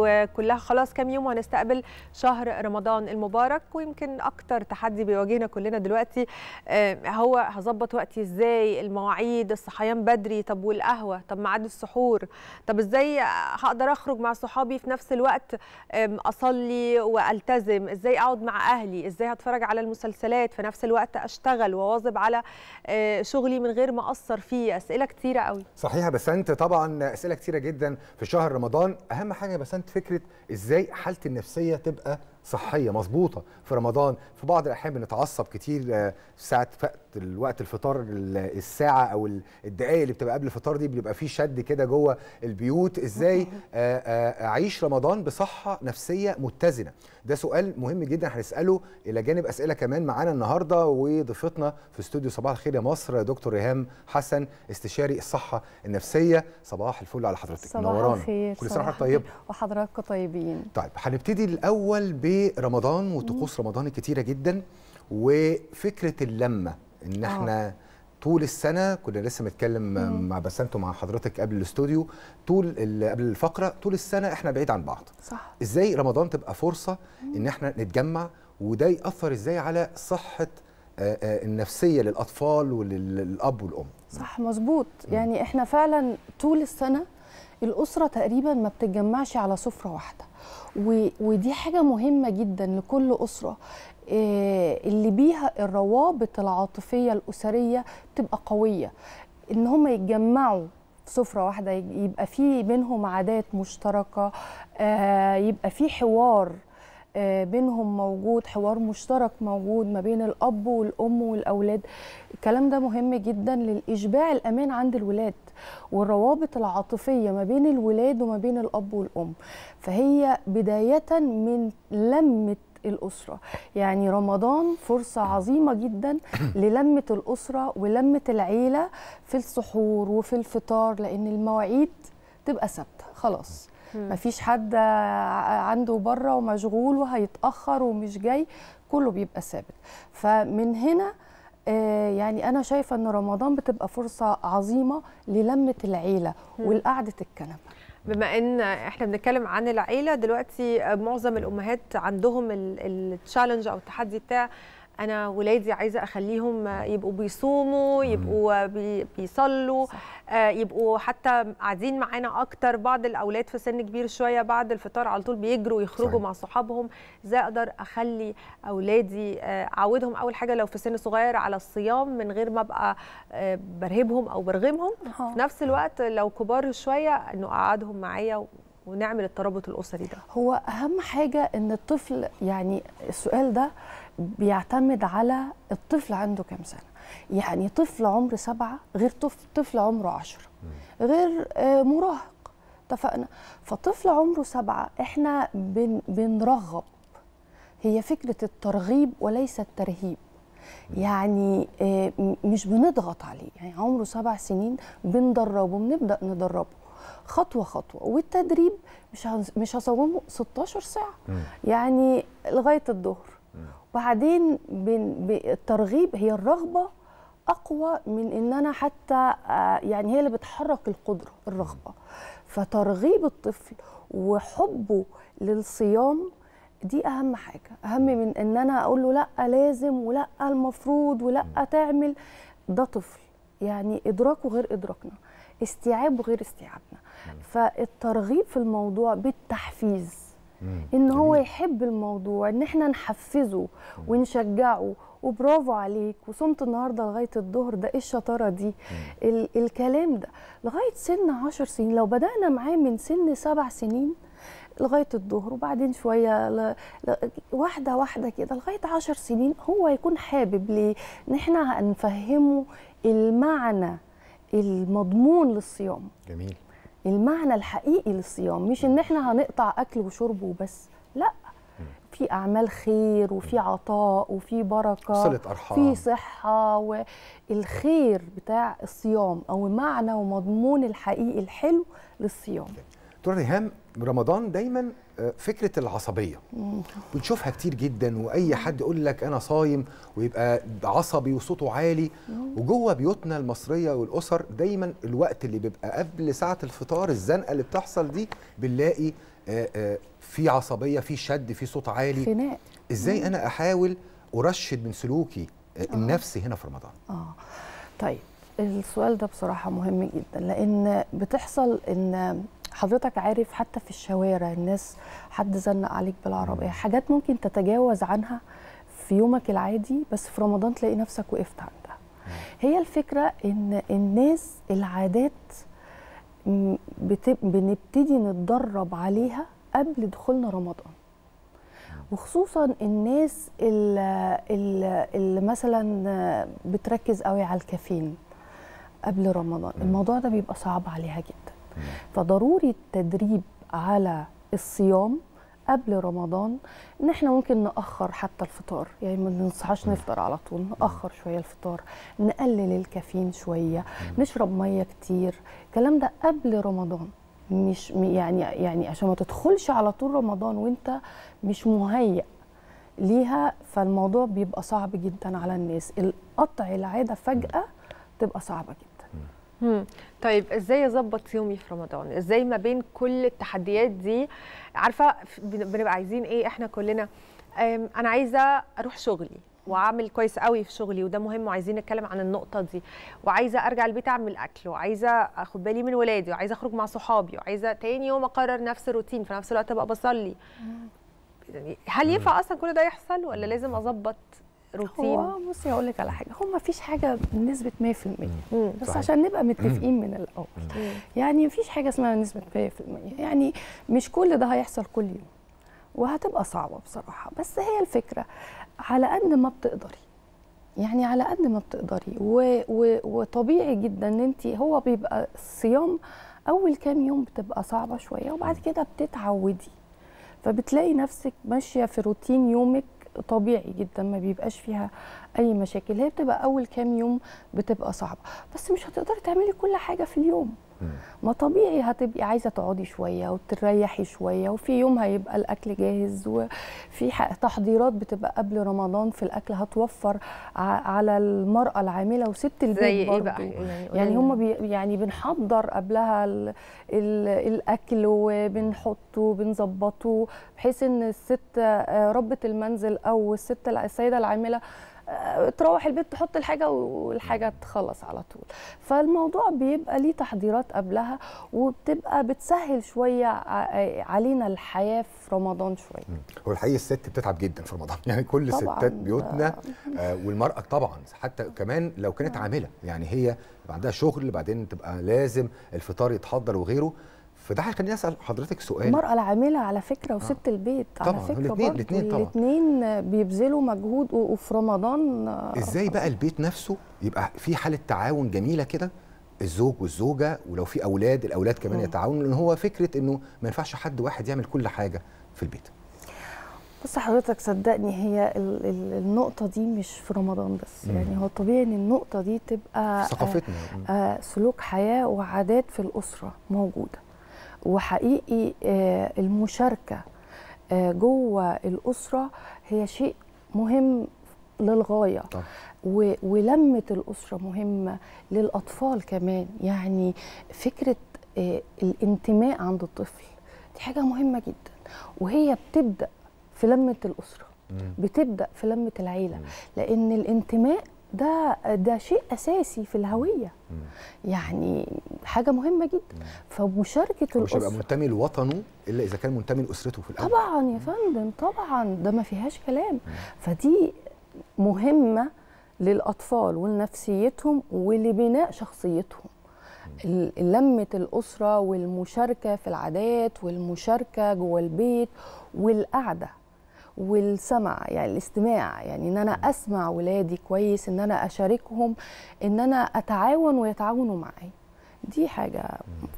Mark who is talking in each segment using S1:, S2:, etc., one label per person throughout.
S1: وكلها خلاص كام يوم وهنستقبل شهر رمضان المبارك ويمكن اكتر تحدي بيواجهنا كلنا دلوقتي آه، هو هظبط وقتي ازاي المواعيد الصحيان بدري طب والقهوه طب ميعاد السحور طب ازاي هقدر اخرج مع صحابي في نفس الوقت اصلي والتزم ازاي اقعد مع اهلي ازاي هتفرج على المسلسلات في نفس الوقت اشتغل واواظب على آه، شغلي من غير ما اقصر فيه اسئله كتيره قوي
S2: صحيح بس انت طبعا اسئله كتيره جدا في شهر رمضان اهم حاجه بس انت فكره ازاي حالتي النفسيه تبقى صحيه مظبوطه في رمضان في بعض الاحيان بنتعصب كتير في آه، ساعه وقت الوقت الفطار الساعه او الدقائق اللي بتبقى قبل الفطار دي بيبقى فيه شد كده جوه البيوت ازاي آه، آه، اعيش رمضان بصحه نفسيه متزنه ده سؤال مهم جدا هنساله الى جانب اسئله كمان معانا النهارده وضيفتنا في استوديو صباح الخير يا مصر دكتور ريهام حسن استشاري الصحه النفسيه صباح الفل على حضرتك صباح الخير كل سنه وحضرتك طيب
S3: وحضراتكم طيبين
S2: طيب هنبتدي الاول ب لرمضان وطقوس رمضان الكتيره جدا وفكره اللمه ان آه. احنا أوه. طول السنه كنا لسه متكلم مم. مع بسنت ومع حضرتك قبل الاستوديو طول قبل الفقره طول السنه احنا بعيد عن بعض صح ازاي رمضان تبقى فرصه مم. ان احنا نتجمع وده ياثر ازاي على صحه النفسيه للاطفال وللاب والام
S3: صح مظبوط يعني احنا فعلا طول السنه الاسره تقريبا ما بتتجمعش على سفره واحده ودي حاجه مهمه جدا لكل اسره آه، اللي بيها الروابط العاطفيه الاسريه تبقى قويه ان هم يتجمعوا سفرة واحدة يبقى في بينهم عادات مشتركة آه، يبقى في حوار آه، بينهم موجود حوار مشترك موجود ما بين الاب والام والاولاد الكلام ده مهم جدا للاشباع الامان عند الولاد والروابط العاطفيه ما بين الولاد وما بين الاب والام فهي بدايه من لمه الأسرة يعني رمضان فرصة عظيمة جدا للمة الأسرة ولمة العيلة في السحور وفي الفطار لأن المواعيد تبقى ثابتة خلاص ما فيش حد عنده بره ومشغول وهيتاخر ومش جاي كله بيبقى ثابت فمن هنا آه، يعني انا شايفه ان رمضان بتبقى فرصه عظيمه للمه العيله والقعده الكنبه
S1: بما ان احنا بنتكلم عن العيله دلوقتي معظم الامهات عندهم التشالنج او التحدي بتاع انا ولادي عايزه اخليهم يبقوا بيصوموا يبقوا بيصلوا آه، يبقوا حتى قاعدين معانا اكتر بعض الاولاد في سن كبير شويه بعد الفطار على طول بيجروا يخرجوا صحيح. مع صحابهم ازاي اقدر اخلي اولادي آه، اعودهم اول حاجه لو في سن صغير على الصيام من غير ما ابقى آه، برهبهم او برغمهم في نفس الوقت لو كبار شويه انه اقعدهم معايا ونعمل الترابط الاسري ده هو
S3: اهم حاجه ان الطفل يعني السؤال ده بيعتمد على الطفل عنده كام سنه يعني طفل عمر سبعة غير طفل, طفل عمره عشرة غير آه، مراهق اتفقنا فطفل عمره سبعة احنا بن بنرغب هي فكرة الترغيب وليس الترهيب يعني آه، مش بنضغط عليه يعني عمره سبع سنين بندربه بنبدا ندربه خطوه خطوه والتدريب مش مش هصومه 16 ساعه مم. يعني لغايه الظهر وبعدين الترغيب هي الرغبه اقوى من ان انا حتى آه، يعني هي اللي بتحرك القدره الرغبه فترغيب الطفل وحبه للصيام دي اهم حاجه اهم من ان انا اقول له لا لازم ولا المفروض ولا تعمل ده طفل يعني ادراكه غير ادراكنا استيعاب وغير استيعابنا فالترغيب في الموضوع بالتحفيز ان هو يحب الموضوع ان احنا نحفزه ونشجعه وبرافو عليك وصمت النهارده لغايه الظهر ده ايه الشطاره دي ال الكلام ده لغايه سن 10 سنين لو بدانا معاه من سن سبع سنين لغايه الظهر وبعدين شويه ل... ل... واحده واحده كده لغايه 10 سنين هو يكون حابب ليه ان احنا هنفهمه المعنى المضمون للصيام جميل المعنى الحقيقي للصيام مش ان احنا هنقطع اكل وشرب وبس لا في اعمال خير وفي عطاء وفي بركه صله ارحام في صحه والخير بتاع الصيام او معنى ومضمون الحقيقي الحلو للصيام
S2: دكتور ريهام رمضان دايما آه، فكره العصبيه بنشوفها كتير جدا واي حد يقول لك انا صايم ويبقى عصبي وصوته عالي وجوه بيوتنا المصريه والاسر دايما الوقت اللي بيبقى قبل ساعه الفطار الزنقه اللي بتحصل دي بنلاقي آه، آه، في عصبيه في شد في صوت عالي ازاي انا احاول ارشد من سلوكي النفسي هنا في رمضان
S3: اه طيب السؤال ده بصراحه مهم جدا لان بتحصل ان حضرتك عارف حتى في الشوارع الناس حد زنق عليك بالعربيه حاجات ممكن تتجاوز عنها في يومك العادي بس في رمضان تلاقي نفسك وقفت عندها هي الفكره ان الناس العادات بنبتدي نتدرب عليها قبل دخولنا رمضان وخصوصا الناس اللي, اللي مثلا بتركز قوي على الكافيين قبل رمضان الموضوع ده بيبقى صعب عليها جدا فضروري التدريب على الصيام قبل رمضان ان احنا ممكن ناخر حتى الفطار يعني ما ننصحش نفطر على طول ناخر شويه الفطار نقلل الكافيين شويه نشرب ميه كتير الكلام ده قبل رمضان مش يعني يعني عشان ما تدخلش على طول رمضان وانت مش مهيئ ليها فالموضوع بيبقى صعب
S1: جدا على الناس القطع العاده فجاه تبقى صعبه جدا طيب ازاي اظبط يومي في رمضان ازاي ما بين كل التحديات دي عارفه بنبقى عايزين ايه احنا كلنا انا عايزه اروح شغلي واعمل كويس قوي في شغلي وده مهم وعايزين نتكلم عن النقطه دي وعايزه ارجع البيت اعمل اكل وعايزه اخد بالي من ولادي وعايزه اخرج مع صحابي وعايزه تاني يوم اقرر نفس الروتين في نفس الوقت ابقى بصلي يعني هل ينفع اصلا كل ده يحصل ولا لازم اظبط روتين هو
S3: بصي هقول لك على حاجه هو ما فيش حاجه بنسبه 100% بس طيب. عشان نبقى متفقين من الاول يعني ما فيش حاجه اسمها نسبه 100% يعني مش كل ده هيحصل كل يوم وهتبقى صعبه بصراحه بس هي الفكره على قد ما بتقدري يعني على قد ما بتقدري و... و... وطبيعي جدا ان انت هو بيبقى الصيام اول كام يوم بتبقى صعبه شويه وبعد كده بتتعودي فبتلاقي نفسك ماشيه في روتين يومك طبيعي جدا ما بيبقاش فيها اي مشاكل هي بتبقى اول كام يوم بتبقى صعبه بس مش هتقدري تعملي كل حاجه في اليوم ما طبيعي هتبقي عايزه تقعدي شويه وتريحي شويه وفي يوم هيبقى الاكل جاهز وفي تحضيرات بتبقى قبل رمضان في الاكل هتوفر على المراه العامله وست البيت زي برضو. ايه بقى يعني, يعني هم بي يعني بنحضر قبلها الـ الـ الاكل وبنحطه بنظبطه بحيث ان الست آه، ربه المنزل او الست السيده العامله تروح البيت تحط الحاجه والحاجه تخلص على طول فالموضوع بيبقى ليه تحضيرات قبلها وبتبقى بتسهل شويه علينا الحياه في رمضان شويه
S2: هو الحقيقه الست بتتعب جدا في رمضان يعني كل ستات بيوتنا آه والمراه طبعا حتى كمان لو كانت عامله يعني هي عندها شغل بعدين تبقى لازم الفطار يتحضر وغيره فده هيخليني اسال حضرتك سؤال المراه
S3: العامله على فكره وست آه. البيت على طبعا. فكره الاثنين الاثنين طبعا الاثنين بيبذلوا مجهود وفي رمضان
S2: ازاي بقى البيت نفسه يبقى في حاله تعاون جميله كده الزوج والزوجه ولو في اولاد الاولاد كمان يتعاونوا لان هو فكره انه ما ينفعش حد واحد يعمل كل حاجه في البيت
S3: بص حضرتك صدقني هي النقطة دي مش في رمضان بس مم. يعني هو طبيعي ان النقطة دي تبقى آه، ثقافتنا آه، سلوك حياة وعادات في الأسرة موجودة وحقيقي آه، المشاركه آه، جوه الاسره هي شيء مهم للغايه طبعا. ولمه الاسره مهمه للاطفال كمان يعني فكره آه، الانتماء عند الطفل دي حاجه مهمه جدا وهي بتبدا في لمه الاسره مم. بتبدا في لمه العيله مم. لان الانتماء ده ده شيء اساسي في الهويه يعني حاجه مهمه جدا فمشاركه الاسره مش هيبقى
S2: منتمي لوطنه الا اذا كان منتمي لاسرته في الاول
S3: طبعا يا فندم طبعا ده ما فيهاش كلام فدي مهمه للاطفال ولنفسيتهم ولبناء شخصيتهم لمة الأسرة والمشاركة في العادات والمشاركة جوه البيت والقعدة والسمع يعني الاستماع يعني ان انا اسمع ولادي كويس ان انا اشاركهم ان انا اتعاون ويتعاونوا معايا دي حاجة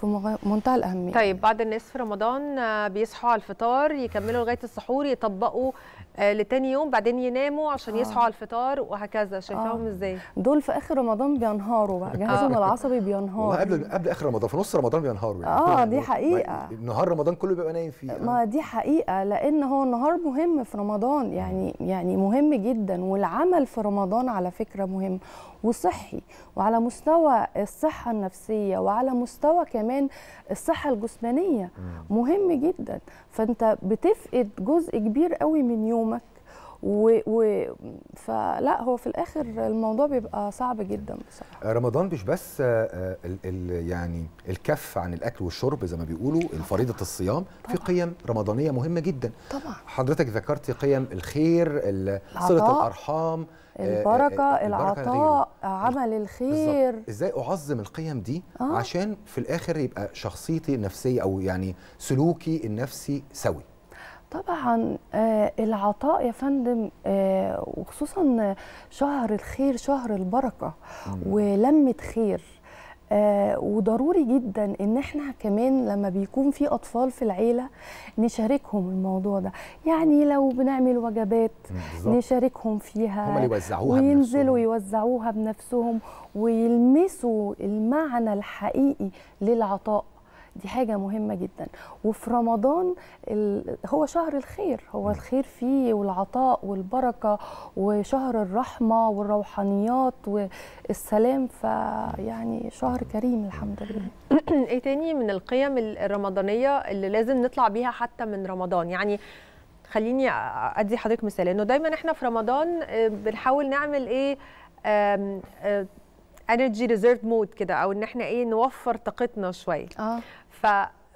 S3: في منتهى الأهمية طيب
S1: بعد الناس في رمضان آه، بيصحوا على الفطار يكملوا لغاية السحور يطبقوا آه، لتاني يوم بعدين يناموا عشان آه. يصحوا آه. على الفطار وهكذا شايفاهم آه. ازاي
S3: دول في اخر رمضان بينهاروا بقى جهازهم العصبي بينهار
S2: قبل قبل اخر رمضان في نص رمضان بينهاروا يعني. اه دي حقيقه نهار رمضان كله بيبقى نايم فيه
S1: ما دي
S3: حقيقه لان هو النهار مهم في رمضان يعني يعني مهم جدا والعمل في رمضان على فكره مهم وصحي وعلى مستوى الصحة النفسية وعلى مستوى كمان الصحة الجسمانية مهم جدا فأنت بتفقد جزء كبير قوي من يومك و... و... فلا هو في الاخر الموضوع بيبقى صعب جدا بصراحه
S2: رمضان مش بس آه، آه، ال... ال... يعني الكف عن الاكل والشرب زي ما بيقولوا فريضه الصيام طبعًا. في قيم رمضانيه مهمه جدا طبعا حضرتك ذكرتي قيم الخير صله الارحام آه، آه، آه، البركه العطاء
S3: عمل الخير بالزبط.
S2: ازاي اعظم القيم دي آه. عشان في الاخر يبقى شخصيتي النفسيه او يعني سلوكي النفسي سوي
S3: طبعا آه العطاء يا فندم آه وخصوصا شهر الخير شهر البركه ولمه خير آه، وضروري جدا ان احنا كمان لما بيكون في اطفال في العيله نشاركهم الموضوع ده يعني لو بنعمل وجبات بالزبط. نشاركهم فيها وينزلوا يوزعوها بنفسهم ويلمسوا المعنى الحقيقي للعطاء دي حاجه مهمه جدا وفي رمضان هو شهر الخير هو الخير فيه والعطاء والبركه وشهر الرحمه والروحانيات والسلام فيعني شهر كريم الحمد
S1: لله ايه تاني من القيم الرمضانيه اللي لازم نطلع بيها حتى من رمضان يعني خليني ادي حضرتك مثال انه دايما احنا في رمضان آه، بنحاول نعمل ايه انرجي ريزيرف مود كده او ان احنا ايه نوفر طاقتنا شويه اه ف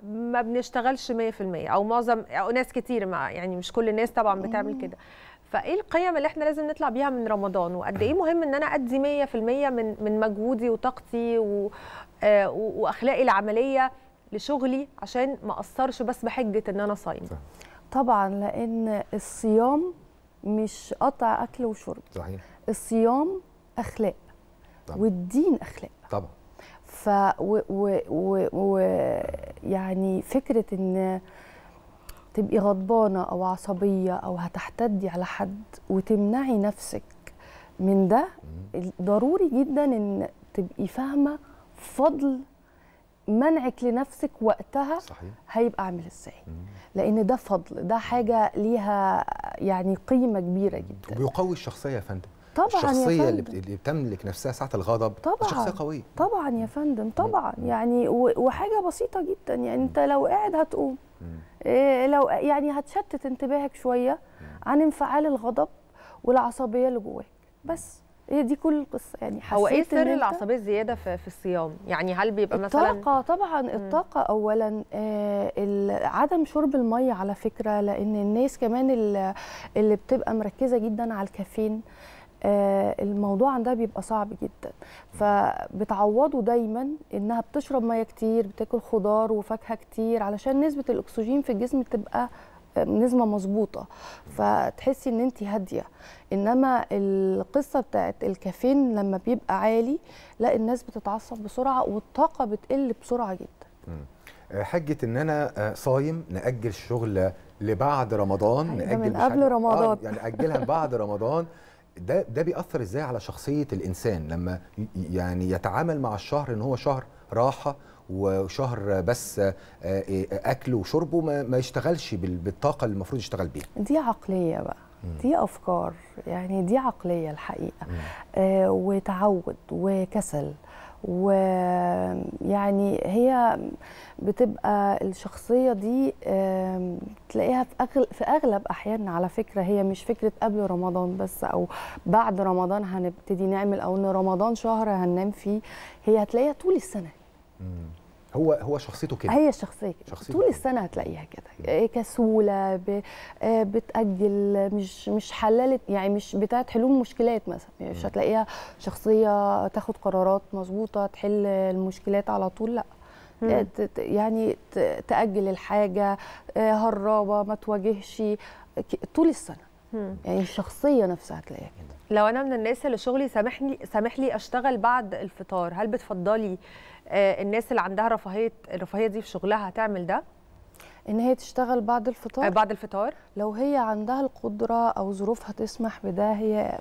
S1: ما بنشتغلش 100% او معظم او ناس كتير مع يعني مش كل الناس طبعا بتعمل آه. كده فايه القيم اللي احنا لازم نطلع بيها من رمضان وقد ايه مهم ان انا ادي 100% من من مجهودي وطاقتي آه، و... واخلاقي العمليه لشغلي عشان ما اقصرش بس بحجه ان انا صايم
S3: طبعا لان الصيام مش قطع اكل وشرب صحيح الصيام اخلاق طبعا. والدين اخلاق طبعا ف و... و... و... و... يعني فكره ان تبقي غضبانه او عصبيه او هتحتدي على حد وتمنعي نفسك من ده ضروري جدا ان تبقي فاهمه فضل منعك لنفسك وقتها صحيح. هيبقى عامل ازاي لان ده فضل ده حاجه ليها يعني قيمه كبيره جدا
S2: وبيقوي الشخصيه يا فندم طبعا الشخصيه يا فندم. اللي بتملك نفسها ساعه الغضب طبعا شخصيه قويه
S3: طبعا يا فندم طبعا مم. يعني وحاجه بسيطه جدا يعني انت لو قاعد هتقوم إيه لو يعني هتشتت انتباهك شويه عن انفعال الغضب والعصبيه اللي جواك بس هي دي كل القصه يعني حسيت هو ايه سر العصبيه
S1: الزياده في, في الصيام يعني هل بيبقى مثلا الطاقه
S3: طبعا مم. الطاقه اولا آه عدم شرب الميه على فكره لان الناس كمان اللي بتبقى مركزه جدا على الكافيين آه، الموضوع عندها بيبقى صعب جدا فبتعوضه دايما انها بتشرب ميه كتير بتاكل خضار وفاكهه كتير علشان نسبه الاكسجين في الجسم تبقى آه، نسبة مظبوطة فتحسي ان انت هادية انما القصة بتاعت الكافيين لما بيبقى عالي لا الناس بتتعصب بسرعة والطاقة بتقل بسرعة جدا
S2: آه، حجة ان انا صايم نأجل الشغل لبعد رمضان أيوة، نأجل من قبل رمضان آه يعني أجلها بعد رمضان ده ده بيأثر ازاي على شخصيه الانسان لما يعني يتعامل مع الشهر ان هو شهر راحه وشهر بس آه، آه، اكل وشرب ما يشتغلش بالطاقه اللي المفروض يشتغل بيها
S3: دي عقليه بقى دي افكار يعني دي عقليه الحقيقه آه وتعود وكسل ويعني هي بتبقى الشخصيه دي تلاقيها في في اغلب احيانا على فكره هي مش فكره قبل رمضان بس او بعد رمضان هنبتدي نعمل او ان رمضان شهر هننام فيه هي هتلاقيها طول السنه
S2: هو هو شخصيته كده هي
S3: الشخصيه كده شخصيته طول كده. السنه هتلاقيها كده إيه، كسوله ب... آه، بتاجل مش مش حللت يعني مش بتاعت حلول مشكلات مثلا يعني مش هتلاقيها شخصيه تاخد قرارات مظبوطه تحل المشكلات على طول لا مم. آه، يعني تاجل الحاجه آه، هرابه ما تواجهش طول السنه يعني الشخصيه نفسها هتلاقيها
S1: كده لو انا من الناس اللي شغلي سامحني سامح لي اشتغل بعد الفطار هل بتفضلي آه الناس اللي عندها رفاهيه الرفاهيه دي في شغلها تعمل ده ان هي تشتغل بعد الفطار آه، بعد الفطار
S3: لو هي عندها القدره او ظروفها تسمح بده هي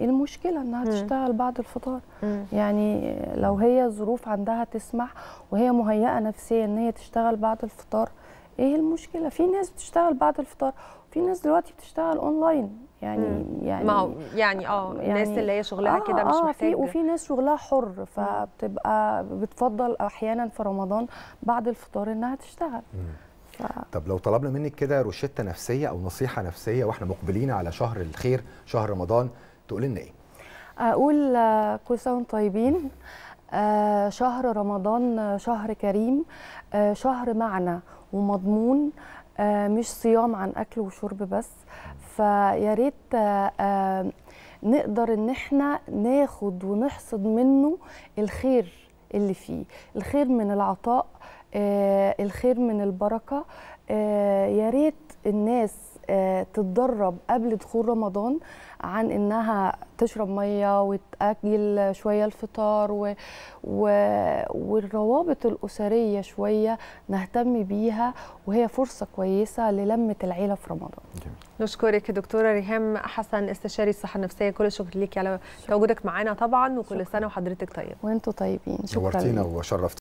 S3: المشكله انها م. تشتغل بعد الفطار م. يعني لو هي ظروف عندها تسمح وهي مهيئه نفسيا ان هي تشتغل بعد الفطار ايه المشكله في ناس بتشتغل بعد الفطار في ناس دلوقتي بتشتغل اونلاين يعني مم. يعني ما
S1: يعني اه يعني الناس يعني اللي هي شغلها آه كده مش آه محتاجه وفي
S3: ناس شغلها حر فبتبقى بتفضل احيانا في رمضان بعد الفطار انها تشتغل
S2: ف... طب لو طلبنا منك كده روشته نفسيه او نصيحه نفسيه واحنا مقبلين على شهر الخير شهر رمضان تقول لنا ايه
S3: اقول آه، كل سنه وانتم طيبين آه شهر رمضان آه، شهر كريم آه شهر معنى ومضمون آه، مش صيام عن اكل وشرب بس فيا ريت آه، آه، نقدر ان احنا ناخد ونحصد منه الخير اللي فيه الخير من العطاء الخير من البركه يا ريت الناس آه، تتدرب قبل دخول رمضان عن انها تشرب ميه وتاجل شويه الفطار و... و... والروابط الاسريه شويه نهتم بيها وهي فرصه كويسه للمه العيله في
S1: رمضان جميل. نشكرك دكتوره ريهام حسن استشاري الصحه النفسيه كل الشكر ليكي على تواجدك معانا طبعا وكل شكرا. سنه وحضرتك طيب
S3: وانتم طيبين
S2: شكرا نورتينا وشرفتينا